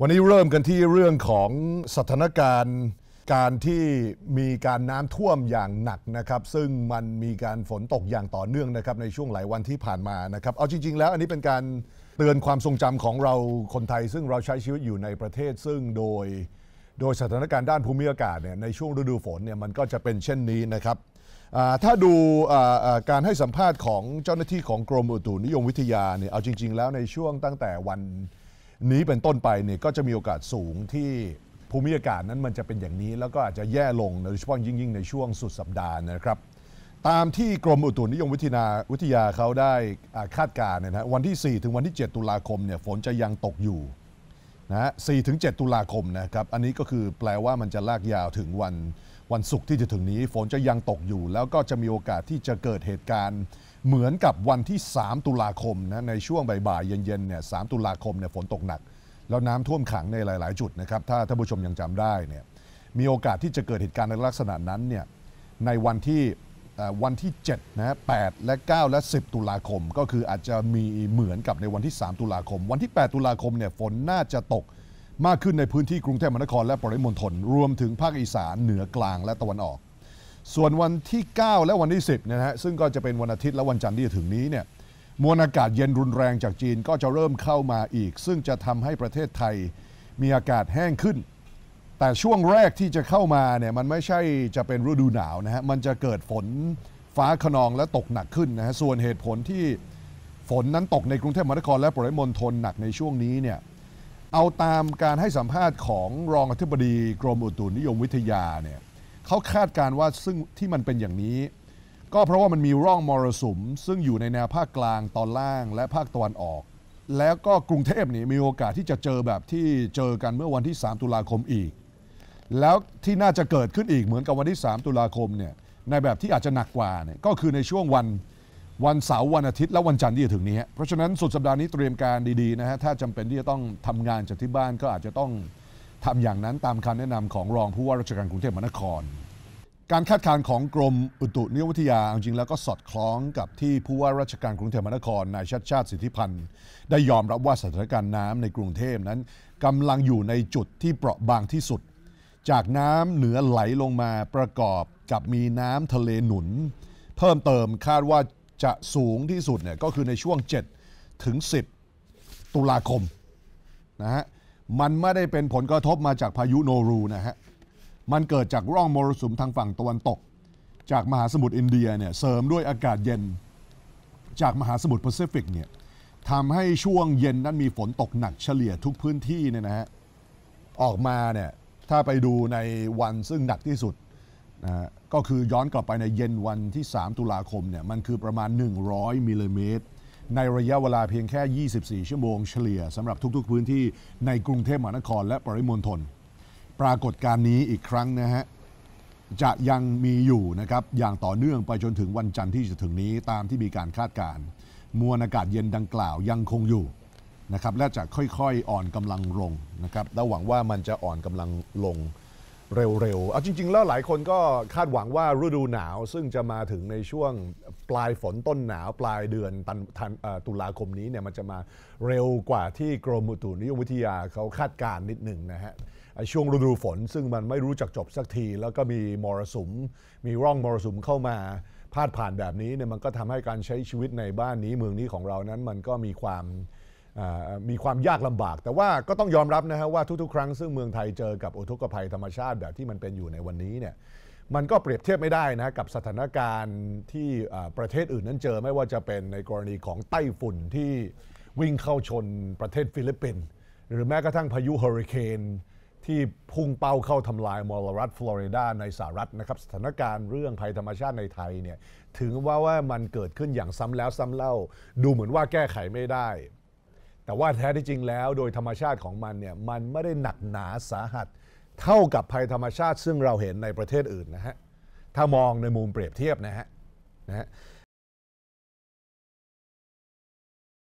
วันนี้เริ่มกันที่เรื่องของสถานการณ์การที่มีการน้ำท่วมอย่างหนักนะครับ ซึ่งมันมีการฝนตกอย่างต่อเนื่องนะครับในช่วงหลายวันที่ผ่านมานะครับ เอาจริง ๆ แล้วอันนี้เป็นการเตือนความทรงจำของเราคนไทย ซึ่งเราใช้ชีวิตอยู่ในประเทศ ซึ่งโดยโดยสถานการณ์ด้านภูมิอากาศเนี่ยในช่วงฤดูฝนเนี่ยมันก็จะเป็นเช่นนี้นะครับถ้าดูการให้สัมภาษณ์ของเจ้าหน้าที่ของกรมอุตุนิยมวิทยาเนี่ยเอาจริง ๆ แล้วในช่วงตั้งแต่วันนี้เป็นต้นไปเนี่ยก็จะมีโอกาสสูงที่ภูมิอากาศนั้นมันจะเป็นอย่างนี้แล้วก็อาจจะแย่ลงโดยเฉพาะยิ่งยิ่งในช่วงสุดสัปดาห์นะครับ ตามที่กรมอุตุนิยมวิทยาวิทยาเขาได้คาดการณ์นะวันที่ 4 ถึงวันที่ 7 ตุลาคมเนี่ยฝนจะยังตกอยู่นะ่ถึงเตุลาคมนะครับอันนี้ก็คือแปลว่ามันจะลากยาวถึงวันวันศุกร์ที่จะถึงนี้ฝนจะยังตกอยู่ แล้วก็จะมีโอกาสที่จะเกิดเหตุการณ์เหมือนกับวันที่ 3 ตุลาคมนะในช่วงบ่ายๆเย็นๆเนี่ยสตุลาคมเนี่ยฝนตกหนัก แล้วน้ำท่วมขังในหลาย ๆ จุดนะครับถ้าท่านผู้ชมยังจำได้เนี่ยมีโอกาสที่จะเกิดเหตุการณ์ในลักษณะนั้นเนี่ยในวันที่วันที่7นะแและ9และ 10 ตุลาคม ก็คืออาจจะมีเหมือนกับในวันที่ 3 ตุลาคม วันที่ 8 ตุลาคมเนี่ยฝนน่าจะตกมากขึ้นในพื้นที่กรุงเทพมหานคร และปริมณฑลรวมถึงภาคอีสานเหนือกลางและตะวันออก ส่วนวันที่ 9 และวันที่ 10เนี่ยนะฮะซึ่งก็จะเป็นวันอาทิตย์และวันจันทร์ที่จะถึงนี้เนี่ยมวลอากาศเย็นรุนแรงจากจีนก็จะเริ่มเข้ามาอีก ซึ่งจะทำให้ประเทศไทยมีอากาศแห้งขึ้น แต่ช่วงแรกที่จะเข้ามาเนี่ยมันไม่ใช่จะเป็นฤดูหนาวนะฮะมันจะเกิดฝน ฟ้าขนองและตกหนักขึ้นนะฮะส่วนเหตุผลที่ฝนนั้นตกในกรุงเทพมหานคร และปริมณฑลหนักในช่วงนี้เนี่ยเอาตามการให้สัมภาษณ์ของรองอธิบดีกรมอุตุนิยมวิทยาเนี่ยเขาคาดการว่าซึ่งที่มันเป็นอย่างนี้ก็เพราะว่ามันมีร่องมรสุม ซึ่งอยู่ในแนวภาคกลางตอนล่างและภาคตะวันออก แล้วก็กรุงเทพนี่มีโอกาสที่จะเจอแบบที่เจอกันเมื่อวันที่ 3 ตุลาคมอีก แล้วที่น่าจะเกิดขึ้นอีกเหมือนกับวันที่ 3 ตุลาคมเนี่ยในแบบที่อาจจะหนักกว่าเนี่ยก็คือในช่วงวันวันเสาร์วันอาทิตย์และวันจันทร์ที่จะถึงนี้ เพราะฉะนั้นสุดสัปดาห์นี้เตรียมการดีๆนะฮะถ้าจำเป็นที่จะต้องทำงานจากที่บ้านก็อาจจะต้องทำอย่างนั้นตามคำแนะนำของรองผู้ว่าราชการกรุงเทพมหานคร การคาดการณ์ของกรมอุตุนิยมวิทยาจริงแล้วก็สอดคล้องกับที่ผู้ว่าราชการกรุงเทพมหานครนายชัดชาติสิทธิพันธ์ได้ยอมรับว่าสถานการณ์น้ำในกรุงเทพนั้น กำลังอยู่ในจุดที่เปราะบางที่สุด จากน้ำเหนือไหลลงมาประกอบกับมีน้ำทะเลหนุน เพิ่มเติมคาดว่าจะสูงที่สุดเนี่ยก็คือในช่วง 7 ถึง 10 ตุลาคมนะฮะมันไม่ได้เป็นผลกระทบมาจากพายุโนรูนะฮะมันเกิดจากร่องมรสุมทางฝั่งตะวันตก จากมหาสมุทรอินเดียเนี่ยเสริมด้วยอากาศเย็นจากมหาสมุทรแปซิฟิกเนี่ยทำให้ช่วงเย็นนั้นมีฝนตกหนักเฉลี่ยทุกพื้นที่เนี่ยนะฮะออกมาเนี่ยถ้าไปดูในวันซึ่งหนักที่สุดนะฮะก็คือย้อนกลับไปในเย็นวันที่ 3 ตุลาคมเนี่ยมันคือประมาณ 100มิลลิเมตร ในระยะเวลาเพียงแค่ 24 ชั่วโมงเฉลี่ยสำหรับทุก ๆ พื้นที่ในกรุงเทพมหานครและปริมณฑลปรากฏการณ์นี้อีกครั้งนะฮะจะยังมีอยู่นะครับอย่างต่อเนื่องไปจนถึงวันจันทร์ที่จะถึงนี้ตามที่มีการคาดการณ์มวลอากาศเย็นดังกล่าวยังคงอยู่นะครับและจะค่อยๆ อ่อนกำลังลงนะครับและหวังว่ามันจะอ่อนกำลังลงเร็วๆเอาจริง ๆ แล้วหลายคนก็คาดหวังว่าฤดูหนาว ซึ่งจะมาถึงในช่วงปลายฝนต้นหนาว ปลายเดือนตันตุลาคมนี้เนี่ยมันจะมาเร็วกว่าที่กรมอุตุนิยมวิทยาเขาคาดการณ์นิดหนึ่งนะฮะช่วงฤดูฝนซึ่งมันไม่รู้จักจบสักที แล้วก็มีมรสุมมีร่องมรสุมเข้ามาพาดผ่านแบบนี้เนี่ยมันก็ทำให้การใช้ชีวิตในบ้านนี้เมืองนี้ของเรานั้นมันก็มีความมีความยากลำบาก แต่ว่าก็ต้องยอมรับนะฮะว่าทุกๆครั้งซึ่งเมืองไทยเจอกับอุทกภัยธรรมชาติแบบที่มันเป็นอยู่ในวันนี้เนี่ย มันก็เปรียบเทียบไม่ได้นะกับสถานการณ์ที่ประเทศอื่นนั้นเจอไม่ว่าจะเป็นในกรณีของไต้ฝุ่นที่วิ่งเข้าชนประเทศฟิลิปปินส์ หรือแม้กระทั่งพายุเฮอริเคนที่พุ่งเป้าเข้าทำลายมอลรัฐฟลอริดา ในสหรัฐนะครับ สถานการณ์เรื่องภัยธรรมชาติในไทยเนี่ยถึงว่าว่ามันเกิดขึ้นอย่างซ้ำแล้วซ้ำเล่า ดูเหมือนว่าแก้ไขไม่ได้แต่ว่าแท้ที่จริงแล้ว โดยธรรมชาติของมันเนี่ยมันไม่ได้หนักหนาสาหัส เท่ากับภัยธรรมชาติ ซึ่งเราเห็นในประเทศอื่นนะฮะถ้ามองในมุมเปรียบเทียบนะฮะนะฮะ